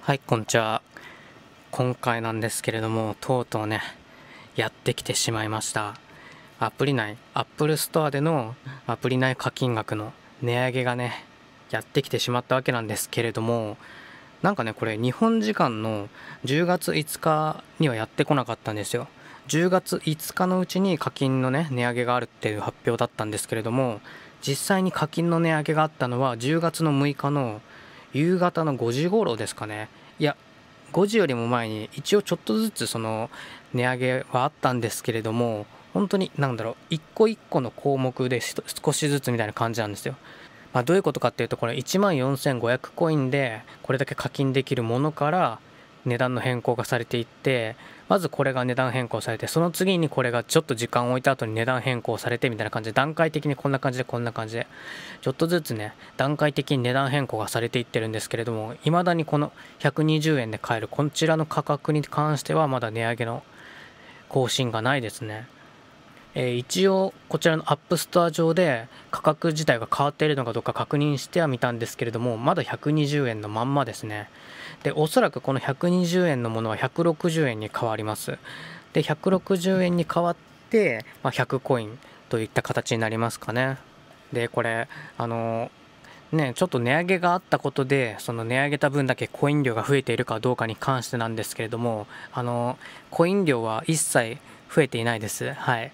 はいこんにちは今回なんですけれどもとうとうねやってきてしまいましたアプリ内アップルストアでのアプリ内課金額の値上げがねやってきてしまったわけなんですけれどもなんかねこれ日本時間の10月5日にはやってこなかったんですよ10月5日のうちに課金のね値上げがあるっていう発表だったんですけれども実際に課金の値上げがあったのは10月の6日の夕方の5時頃ですかねいや5時よりも前に一応ちょっとずつその値上げはあったんですけれども本当に何だろう一個一個の項目で少しずつみたいな感じなんですよ。まあ、どういうことかっていうとこれ1万4500コインでこれだけ課金できるものから値段の変更がされていってまずこれが値段変更されてその次にこれがちょっと時間を置いた後に値段変更されてみたいな感じで段階的にこんな感じでこんな感じでちょっとずつね段階的に値段変更がされていってるんですけれども未だにこの120円で買えるこちらの価格に関してはまだ値上げの更新がないですね。えー、一応こちらのアップストア上で価格自体が変わっているのかどうか確認してはみたんですけれどもまだ120円のまんまですねでおそらくこの120円のものは160円に変わりますで160円に変わって、まあ、100コインといった形になりますかねでこれあのね、ちょっと値上げがあったことでその値上げた分だけコイン量が増えているかどうかに関してなんですけれどもあのコイン量は一切増えていないです。はい、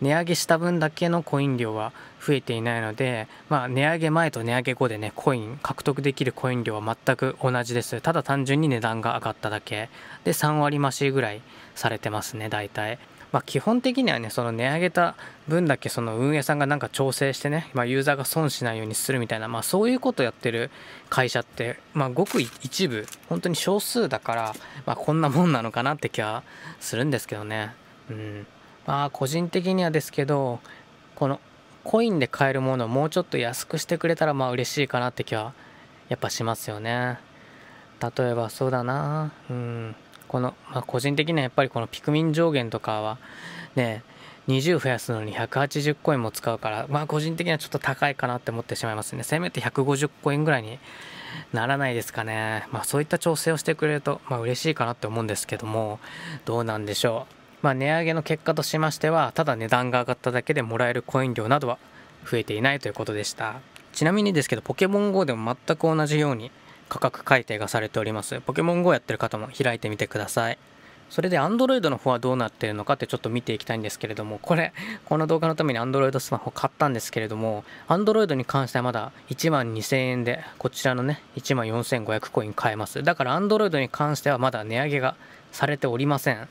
値上げした分だけのコイン量は増えていないので、まあ、値上げ前と値上げ後でねコイン獲得できるコイン量は全く同じですただ単純に値段が上がっただけで3割増しぐらいされてますね大体。まあ、基本的にはねその値上げた分だけその運営さんがなんか調整してね、まあ、ユーザーが損しないようにするみたいな、まあ、そういうことをやってる会社って、まあ、ごく一部本当に少数だから、まあ、こんなもんなのかなって気はするんですけどね。うん、まあ個人的にはですけどこのコインで買えるものをもうちょっと安くしてくれたらまあ嬉しいかなって気はやっぱしますよね例えばそうだなうんこの、まあ、個人的にはやっぱりこのピクミン上限とかはね20増やすのに180コインも使うからまあ個人的にはちょっと高いかなって思ってしまいますねせめて150コインぐらいにならないですかねまあそういった調整をしてくれるとまあ嬉しいかなって思うんですけどもどうなんでしょうまあ、値上げの結果としましてはただ値段が上がっただけでもらえるコイン量などは増えていないということでしたちなみにですけどポケモン GO でも全く同じように価格改定がされておりますポケモン GO やってる方も開いてみてくださいそれで Android の方はどうなってるのかってちょっと見ていきたいんですけれどもこれこの動画のために Android スマホ買ったんですけれども Android に関してはまだ1万2000円でこちらのね1万4500コイン買えますだから Android に関してはまだ値上げがされておりません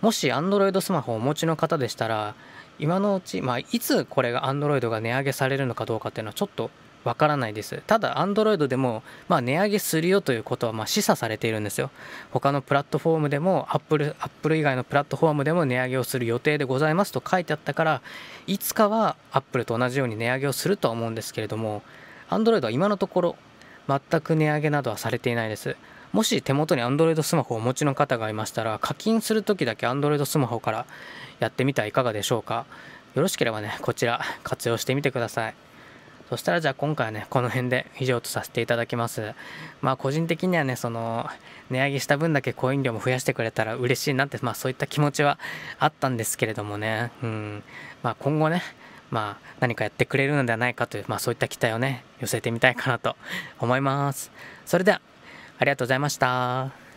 もし Android スマホをお持ちの方でしたら今のうち、まあ、いつこれが Android が値上げされるのかどうかっていうのはちょっとわからないです。ただ、Android でも、まあ、値上げするよということは、まあ、示唆されているんですよ。他のプラットフォームでも、Apple, Apple 以外のプラットフォームでも値上げをする予定でございますと書いてあったから、いつかは Apple と同じように値上げをするとは思うんですけれども、Android は今のところ、全く値上げなどはされていないです。もし手元に Android スマホをお持ちの方がいましたら課金する時だけ Android スマホからやってみてはいかがでしょうかよろしければねこちら活用してみてくださいそしたらじゃあ今回はねこの辺で以上とさせていただきますまあ個人的にはねその値上げした分だけコイン量も増やしてくれたら嬉しいなってまあそういった気持ちはあったんですけれどもねうんまあ今後ねまあ、何かやってくれるのではないかという、まあ、そういった期待をね寄せてみたいかなと思います。それではありがとうございました。